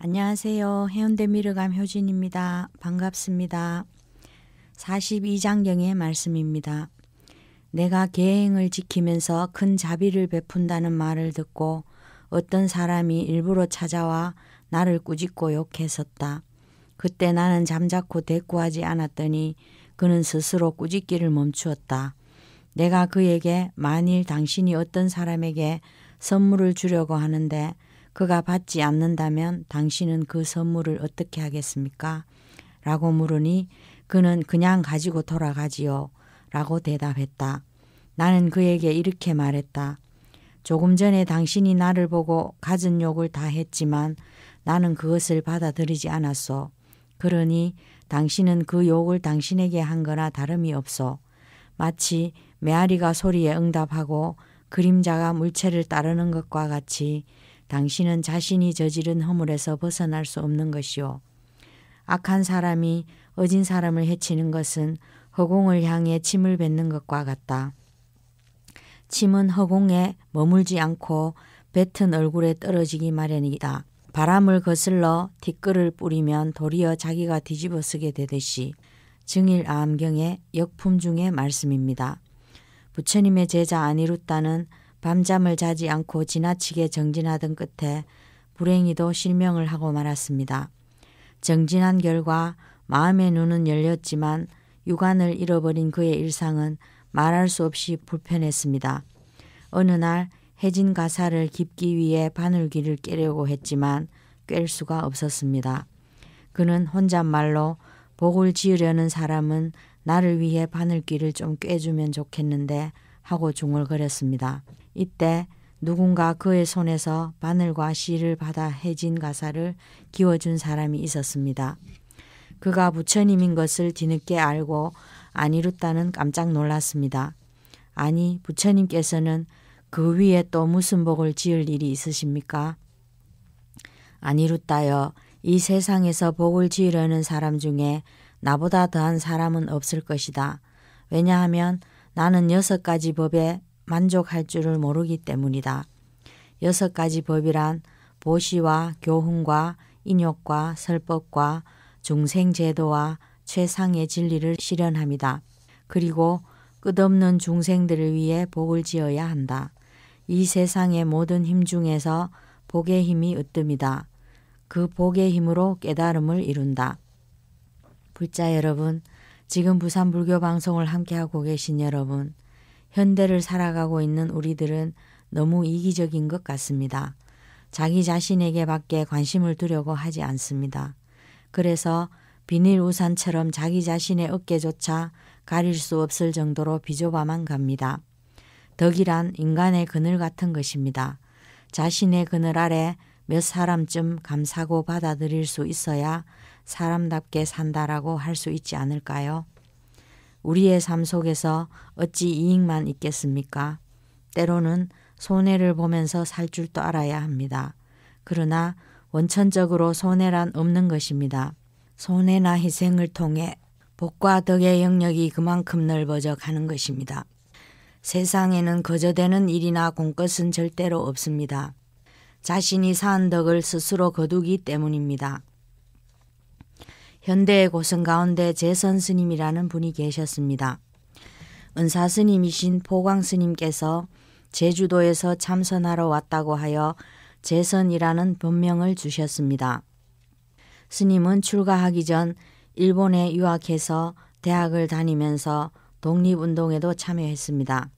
안녕하세요. 해운대 미르감 효진입니다. 반갑습니다. 42장경의 말씀입니다. 내가 계행을 지키면서 큰 자비를 베푼다는 말을 듣고 어떤 사람이 일부러 찾아와 나를 꾸짖고 욕했었다. 그때 나는 잠자코 대꾸하지 않았더니 그는 스스로 꾸짖기를 멈추었다. 내가 그에게 만일 당신이 어떤 사람에게 선물을 주려고 하는데 그가 받지 않는다면 당신은 그 선물을 어떻게 하겠습니까? 라고 물으니 그는 그냥 가지고 돌아가지요. 라고 대답했다. 나는 그에게 이렇게 말했다. 조금 전에 당신이 나를 보고 가진 욕을 다 했지만 나는 그것을 받아들이지 않았소. 그러니 당신은 그 욕을 당신에게 한 거나 다름이 없소. 마치 메아리가 소리에 응답하고 그림자가 물체를 따르는 것과 같이 당신은 자신이 저지른 허물에서 벗어날 수 없는 것이요. 악한 사람이 어진 사람을 해치는 것은 허공을 향해 침을 뱉는 것과 같다. 침은 허공에 머물지 않고 뱉은 얼굴에 떨어지기 마련이다. 바람을 거슬러 티끌을 뿌리면 도리어 자기가 뒤집어 쓰게 되듯이 증일 암경의 역품 중의 말씀입니다. 부처님의 제자 아니루따는 밤잠을 자지 않고 지나치게 정진하던 끝에 불행히도 실명을 하고 말았습니다. 정진한 결과 마음의 눈은 열렸지만 육안을 잃어버린 그의 일상은 말할 수 없이 불편했습니다. 어느 날 해진 가사를 깊기 위해 바늘귀를 깨려고 했지만 깰 수가 없었습니다. 그는 혼잣말로 복을 지으려는 사람은 나를 위해 바늘귀를 좀 꿰주면 좋겠는데 하고 중얼거렸습니다. 이때 누군가 그의 손에서 바늘과 실을 받아 해진 가사를 기워준 사람이 있었습니다. 그가 부처님인 것을 뒤늦게 알고 안니루다는 깜짝 놀랐습니다. 아니, 부처님께서는 그 위에 또 무슨 복을 지을 일이 있으십니까? 안니루다여이 세상에서 복을 지으려는 사람 중에 나보다 더한 사람은 없을 것이다. 왜냐하면 나는 여섯 가지 법에 만족할 줄을 모르기 때문이다. 여섯 가지 법이란 보시와 교훈과 인욕과 설법과 중생제도와 최상의 진리를 실현합니다. 그리고 끝없는 중생들을 위해 복을 지어야 한다. 이 세상의 모든 힘 중에서 복의 힘이 으뜸이다. 그 복의 힘으로 깨달음을 이룬다. 불자 여러분, 지금 부산 불교 방송을 함께하고 계신 여러분, 현대를 살아가고 있는 우리들은 너무 이기적인 것 같습니다. 자기 자신에게밖에 관심을 두려고 하지 않습니다. 그래서 비닐 우산처럼 자기 자신의 어깨조차 가릴 수 없을 정도로 비좁아만 갑니다. 덕이란 인간의 그늘 같은 것입니다. 자신의 그늘 아래 몇 사람쯤 감사고 받아들일 수 있어야 사람답게 산다라고 할 수 있지 않을까요? 우리의 삶 속에서 어찌 이익만 있겠습니까? 때로는 손해를 보면서 살 줄도 알아야 합니다. 그러나 원천적으로 손해란 없는 것입니다. 손해나 희생을 통해 복과 덕의 영역이 그만큼 넓어져 가는 것입니다. 세상에는 거저되는 일이나 공것은 절대로 없습니다. 자신이 사은 덕을 스스로 거두기 때문입니다. 현대의 고승 가운데 재선 스님이라는 분이 계셨습니다. 은사 스님이신 포광 스님께서 제주도에서 참선하러 왔다고 하여 재선이라는 본명을 주셨습니다. 스님은 출가하기 전 일본에 유학해서 대학을 다니면서 독립운동에도 참여했습니다.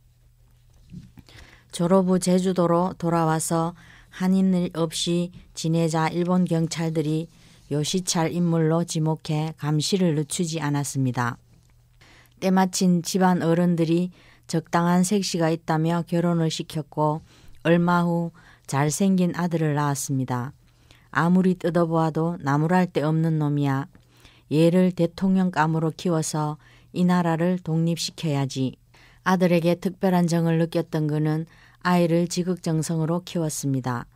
졸업 후 제주도로 돌아와서 한인일 없이 지내자 일본 경찰들이 요시찰 인물로 지목해 감시를 늦추지 않았습니다. 때마침 집안 어른들이 적당한 색시가 있다며 결혼을 시켰고 얼마 후 잘생긴 아들을 낳았습니다. 아무리 뜯어보아도 나무랄 데 없는 놈이야. 얘를 대통령감으로 키워서 이 나라를 독립시켜야지. 아들에게 특별한 정을 느꼈던 그는 아이를 지극정성으로 키웠습니다.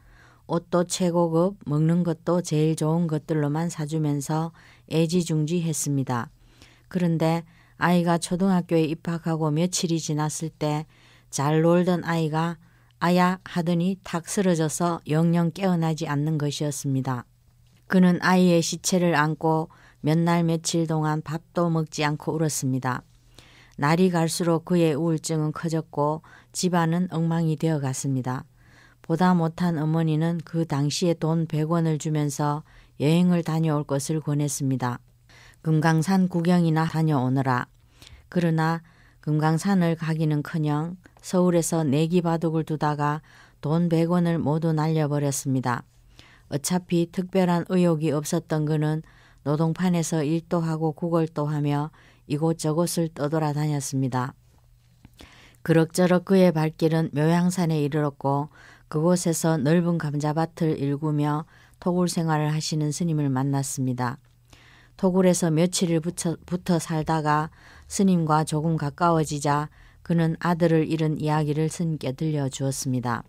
옷도 최고급, 먹는 것도 제일 좋은 것들로만 사주면서 애지중지했습니다. 그런데 아이가 초등학교에 입학하고 며칠이 지났을 때 잘 놀던 아이가 아야 하더니 탁 쓰러져서 영영 깨어나지 않는 것이었습니다. 그는 아이의 시체를 안고 몇 날 며칠 동안 밥도 먹지 않고 울었습니다. 날이 갈수록 그의 우울증은 커졌고 집안은 엉망이 되어 갔습니다. 보다 못한 어머니는 그 당시에 돈 100원을 주면서 여행을 다녀올 것을 권했습니다. 금강산 구경이나 다녀오느라. 그러나 금강산을 가기는커녕 서울에서 내기 바둑을 두다가 돈 100원을 모두 날려버렸습니다. 어차피 특별한 의욕이 없었던 그는 노동판에서 일도 하고 구걸도 하며 이곳저곳을 떠돌아다녔습니다. 그럭저럭 그의 발길은 묘향산에 이르렀고 그곳에서 넓은 감자밭을 일구며 토굴 생활을 하시는 스님을 만났습니다. 토굴에서 며칠을 붙여, 붙어 살다가 스님과 조금 가까워지자 그는 아들을 잃은 이야기를 스님께 들려주었습니다.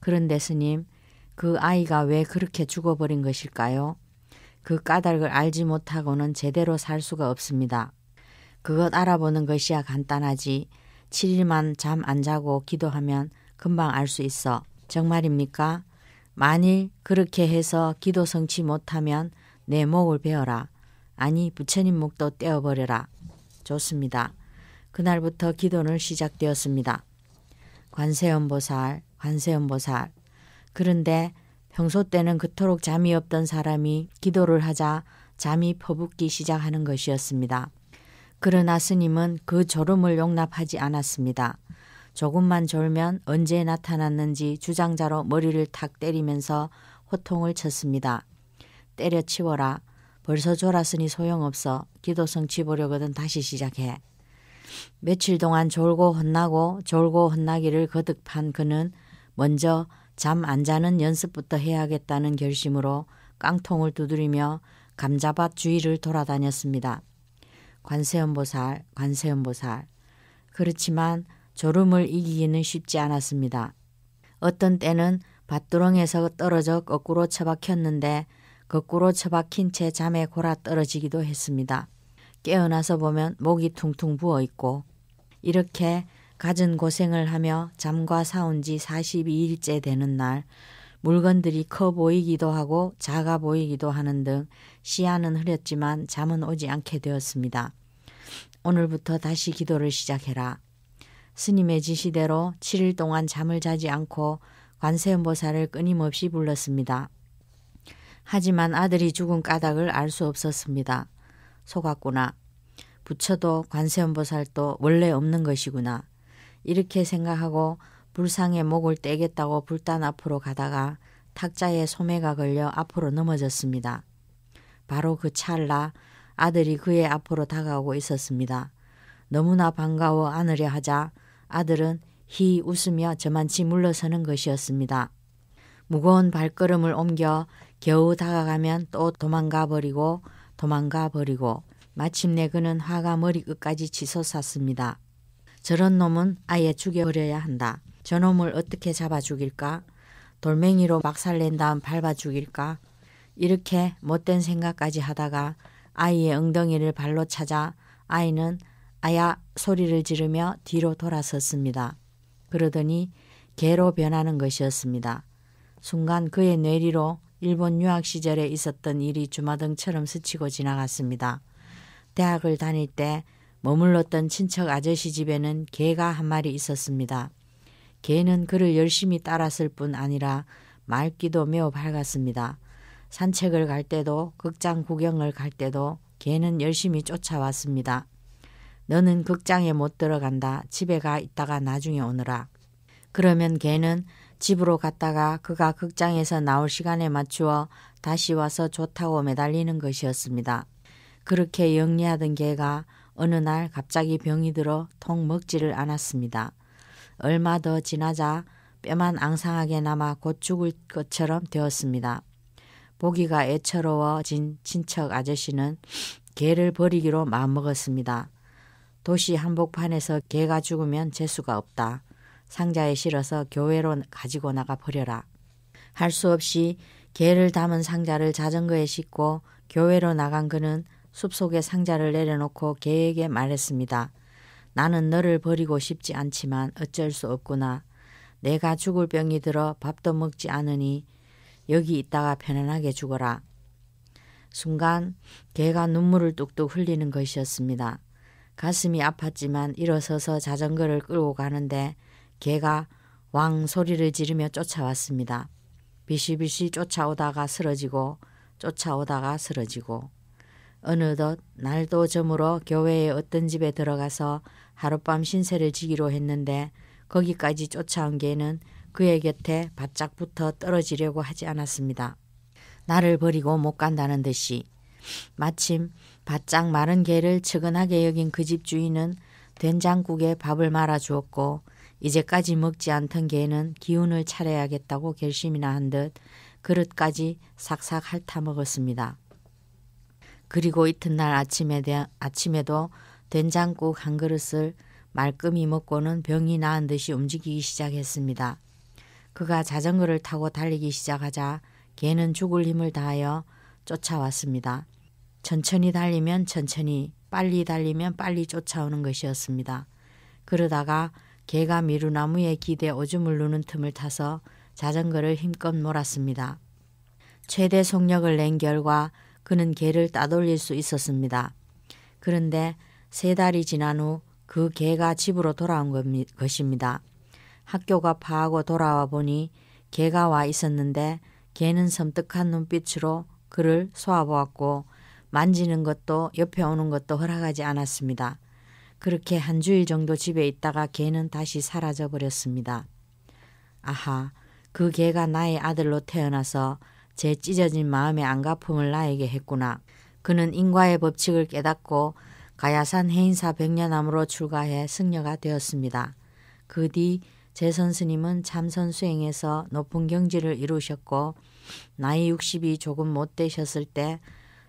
그런데 스님, 그 아이가 왜 그렇게 죽어버린 것일까요? 그 까닭을 알지 못하고는 제대로 살 수가 없습니다. 그것 알아보는 것이야 간단하지. 7일만 잠 안 자고 기도하면 금방 알 수 있어. 정말입니까? 만일 그렇게 해서 기도 성취 못하면 내 목을 베어라. 아니 부처님 목도 떼어버려라. 좋습니다. 그날부터 기도는 시작되었습니다. 관세음보살, 관세음보살. 그런데 평소 때는 그토록 잠이 없던 사람이 기도를 하자 잠이 퍼붓기 시작하는 것이었습니다. 그러나 스님은 그 졸음을 용납하지 않았습니다. 조금만 졸면 언제 나타났는지 주장자로 머리를 탁 때리면서 호통을 쳤습니다. 때려치워라. 벌써 졸았으니 소용없어. 기도성 치보려거든 다시 시작해. 며칠 동안 졸고 혼나고 졸고 혼나기를 거듭한 그는 먼저 잠 안 자는 연습부터 해야겠다는 결심으로 깡통을 두드리며 감자밭 주위를 돌아다녔습니다. 관세음보살, 관세음보살. 그렇지만 졸음을 이기기는 쉽지 않았습니다. 어떤 때는 밭두렁에서 떨어져 거꾸로 처박혔는데 거꾸로 처박힌 채 잠에 골아 떨어지기도 했습니다. 깨어나서 보면 목이 퉁퉁 부어 있고 이렇게 가진 고생을 하며 잠과 사온 지 42일째 되는 날 물건들이 커 보이기도 하고 작아 보이기도 하는 등 시야는 흐렸지만 잠은 오지 않게 되었습니다. 오늘부터 다시 기도를 시작해라. 스님의 지시대로 7일 동안 잠을 자지 않고 관세음보살을 끊임없이 불렀습니다. 하지만 아들이 죽은 까닭을 알 수 없었습니다. 속았구나. 부처도 관세음보살도 원래 없는 것이구나. 이렇게 생각하고 불상의 목을 떼겠다고 불단 앞으로 가다가 탁자에 소매가 걸려 앞으로 넘어졌습니다. 바로 그 찰나 아들이 그의 앞으로 다가오고 있었습니다. 너무나 반가워 안으려 하자 아들은 희 웃으며 저만치 물러서는 것이었습니다. 무거운 발걸음을 옮겨 겨우 다가가면 또 도망가 버리고 도망가 버리고 마침내 그는 화가 머리끝까지 치솟았습니다. 저런 놈은 아예 죽여버려야 한다. 저놈을 어떻게 잡아 죽일까? 돌멩이로 막살낸 다음 밟아 죽일까? 이렇게 못된 생각까지 하다가 아이의 엉덩이를 발로 찾아 아이는 아야 소리를 지르며 뒤로 돌아섰습니다. 그러더니 개로 변하는 것이었습니다. 순간 그의 뇌리로 일본 유학 시절에 있었던 일이 주마등처럼 스치고 지나갔습니다. 대학을 다닐 때 머물렀던 친척 아저씨 집에는 개가 한 마리 있었습니다. 개는 그를 열심히 따랐을 뿐 아니라 맑기도 매우 밝았습니다. 산책을 갈 때도 극장 구경을 갈 때도 개는 열심히 쫓아왔습니다. 너는 극장에 못 들어간다. 집에 가 있다가 나중에 오느라 그러면 걔는 집으로 갔다가 그가 극장에서 나올 시간에 맞추어 다시 와서 좋다고 매달리는 것이었습니다. 그렇게 영리하던 개가 어느 날 갑자기 병이 들어 통 먹지를 않았습니다. 얼마 더 지나자 뼈만 앙상하게 남아 곧 죽을 것처럼 되었습니다. 보기가 애처로워진 친척 아저씨는 개를 버리기로 마음먹었습니다. 도시 한복판에서 개가 죽으면 재수가 없다. 상자에 실어서 교회로 가지고 나가 버려라. 할 수 없이 개를 담은 상자를 자전거에 싣고 교회로 나간 그는 숲속에 상자를 내려놓고 개에게 말했습니다. 나는 너를 버리고 싶지 않지만 어쩔 수 없구나. 내가 죽을 병이 들어 밥도 먹지 않으니 여기 있다가 편안하게 죽어라. 순간 개가 눈물을 뚝뚝 흘리는 것이었습니다. 가슴이 아팠지만 일어서서 자전거를 끌고 가는데 개가 왕 소리를 지르며 쫓아왔습니다. 비시비시 쫓아오다가 쓰러지고 쫓아오다가 쓰러지고 어느덧 날도 저물어 교회의 어떤 집에 들어가서 하룻밤 신세를 지기로 했는데 거기까지 쫓아온 개는 그의 곁에 바짝 붙어 떨어지려고 하지 않았습니다. 나를 버리고 못 간다는 듯이 마침 바짝 마른 개를 측은하게 여긴 그 집 주인은 된장국에 밥을 말아 주었고 이제까지 먹지 않던 개는 기운을 차려야겠다고 결심이나 한 듯 그릇까지 싹싹 핥아 먹었습니다. 그리고 이튿날 아침에 대, 아침에도 된장국 한 그릇을 말끔히 먹고는 병이 나은 듯이 움직이기 시작했습니다. 그가 자전거를 타고 달리기 시작하자 개는 죽을 힘을 다하여 쫓아왔습니다. 천천히 달리면 천천히, 빨리 달리면 빨리 쫓아오는 것이었습니다. 그러다가 개가 미루나무에 기대 오줌을 누는 틈을 타서 자전거를 힘껏 몰았습니다. 최대 속력을 낸 결과 그는 개를 따돌릴 수 있었습니다. 그런데 세 달이 지난 후 그 개가 집으로 돌아온 것입니다. 학교가 파하고 돌아와 보니 개가 와 있었는데 개는 섬뜩한 눈빛으로 그를 쏘아보았고 만지는 것도 옆에 오는 것도 허락하지 않았습니다. 그렇게 한 주일 정도 집에 있다가 개는 다시 사라져 버렸습니다. 아하, 그 개가 나의 아들로 태어나서 제 찢어진 마음의 안가품을 나에게 했구나. 그는 인과의 법칙을 깨닫고 가야산 해인사 백년암으로 출가해 승려가 되었습니다. 그 뒤 제 선스님은 참선 수행에서 높은 경지를 이루셨고 나이 60이 조금 못 되셨을 때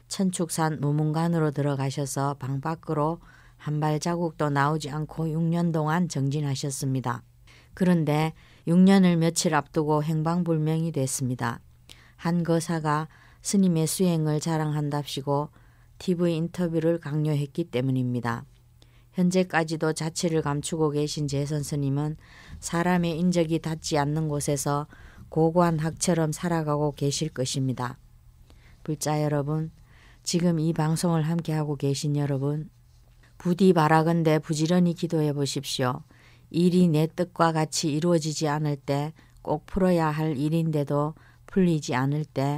천축산 무문관으로 들어가셔서 방 밖으로 한 발자국도 나오지 않고 6년 동안 정진하셨습니다. 그런데 6년을 며칠 앞두고 행방불명이 됐습니다. 한 거사가 스님의 수행을 자랑한답시고 TV 인터뷰를 강요했기 때문입니다. 현재까지도 자취를 감추고 계신 재선 스님은 사람의 인적이 닿지 않는 곳에서 고고한학처럼 살아가고 계실 것입니다. 불자 여러분, 지금 이 방송을 함께하고 계신 여러분, 부디 바라건대 부지런히 기도해 보십시오. 일이 내 뜻과 같이 이루어지지 않을 때, 꼭 풀어야 할 일인데도 풀리지 않을 때,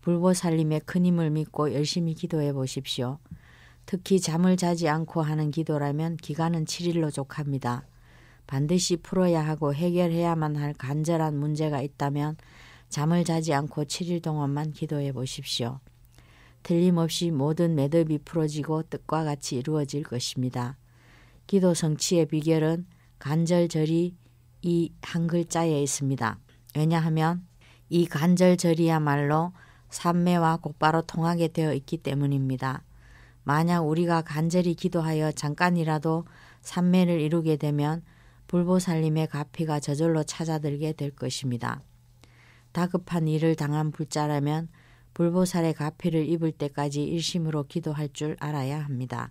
불보살림의 큰 힘을 믿고 열심히 기도해 보십시오. 특히 잠을 자지 않고 하는 기도라면 기간은 7일로 족합니다. 반드시 풀어야 하고 해결해야만 할 간절한 문제가 있다면 잠을 자지 않고 7일 동안만 기도해 보십시오. 틀림없이 모든 매듭이 풀어지고 뜻과 같이 이루어질 것입니다. 기도 성취의 비결은 간절절이 이 한 글자에 있습니다. 왜냐하면 이 간절절이야말로 삼매와 곧바로 통하게 되어 있기 때문입니다. 만약 우리가 간절히 기도하여 잠깐이라도 삼매를 이루게 되면 불보살림의 가피가 저절로 찾아들게 될 것입니다. 다급한 일을 당한 불자라면 불보살의 가피를 입을 때까지 일심으로 기도할 줄 알아야 합니다.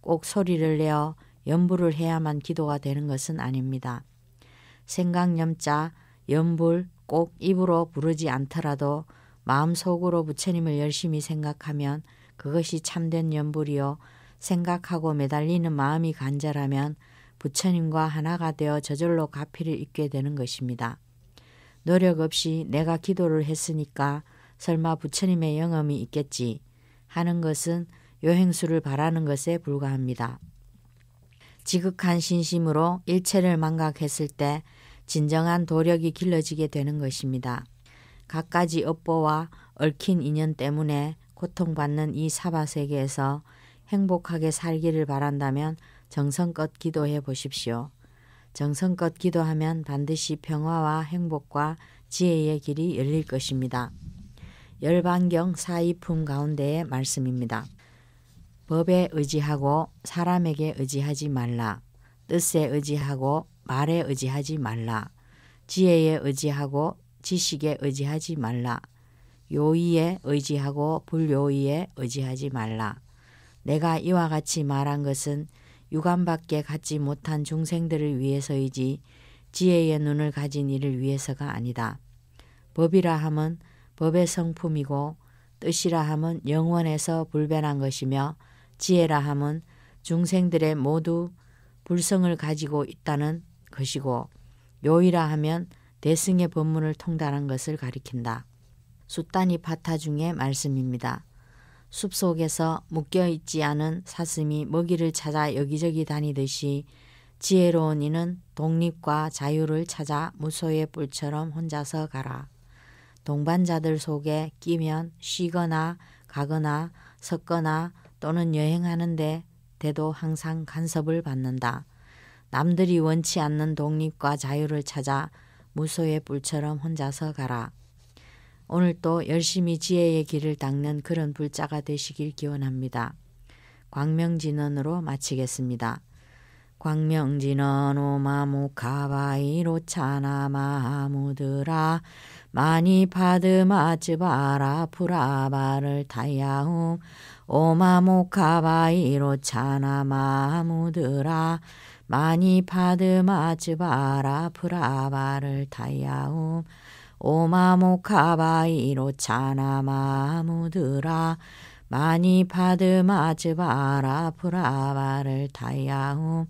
꼭 소리를 내어 염불을 해야만 기도가 되는 것은 아닙니다. 생각염자염불꼭 입으로 부르지 않더라도 마음속으로 부처님을 열심히 생각하면 그것이 참된 염불이요 생각하고 매달리는 마음이 간절하면 부처님과 하나가 되어 저절로 가피를 입게 되는 것입니다. 노력 없이 내가 기도를 했으니까 설마 부처님의 영험이 있겠지 하는 것은 여행수를 바라는 것에 불과합니다. 지극한 신심으로 일체를 망각했을 때 진정한 도력이 길러지게 되는 것입니다. 갖가지 업보와 얽힌 인연 때문에 고통받는 이 사바세계에서 행복하게 살기를 바란다면 정성껏 기도해 보십시오. 정성껏 기도하면 반드시 평화와 행복과 지혜의 길이 열릴 것입니다. 열반경 사이품 가운데의 말씀입니다. 법에 의지하고 사람에게 의지하지 말라. 뜻에 의지하고 말에 의지하지 말라. 지혜에 의지하고 지식에 의지하지 말라. 요의에 의지하고 불요의에 의지하지 말라. 내가 이와 같이 말한 것은 유감밖에 갖지 못한 중생들을 위해서이지 지혜의 눈을 가진 이를 위해서가 아니다. 법이라 함은 법의 성품이고 뜻이라 함은 영원에서 불변한 것이며 지혜라 함은 중생들의 모두 불성을 가지고 있다는 것이고 요이라 하면 대승의 법문을 통달한 것을 가리킨다. 숫단이 파타 중의 말씀입니다. 숲속에서 묶여있지 않은 사슴이 먹이를 찾아 여기저기 다니듯이 지혜로운 이는 독립과 자유를 찾아 무소의 뿔처럼 혼자서 가라. 동반자들 속에 끼면 쉬거나 가거나 섰거나 또는 여행하는데 대도 항상 간섭을 받는다. 남들이 원치 않는 독립과 자유를 찾아 무소의 불처럼 혼자서 가라. 오늘 또 열심히 지혜의 길을 닦는 그런 불자가 되시길 기원합니다. 광명진언으로 마치겠습니다. 광명진언오 마무카바이로 차나마무드라 마니 파드마츠바라 프라바를 타야훔 오마모카바이로 차나마무드라 마니 파드마츠바라 프라바를 타야훔 오마모카바이로 차나마무드라 많이 받음마 즈바라 프라바를 다야훔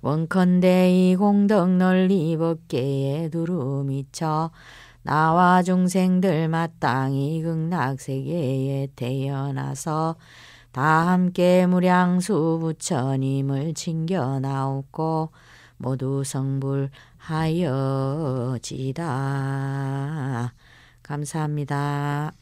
원컨대 이 공덕 널리 벗게에 두루 미쳐 나와 중생들 마땅히 극락세계에 태어나서 다 함께 무량수 부처님을 칭겨 나오고 모두 성불하여지다. 감사합니다.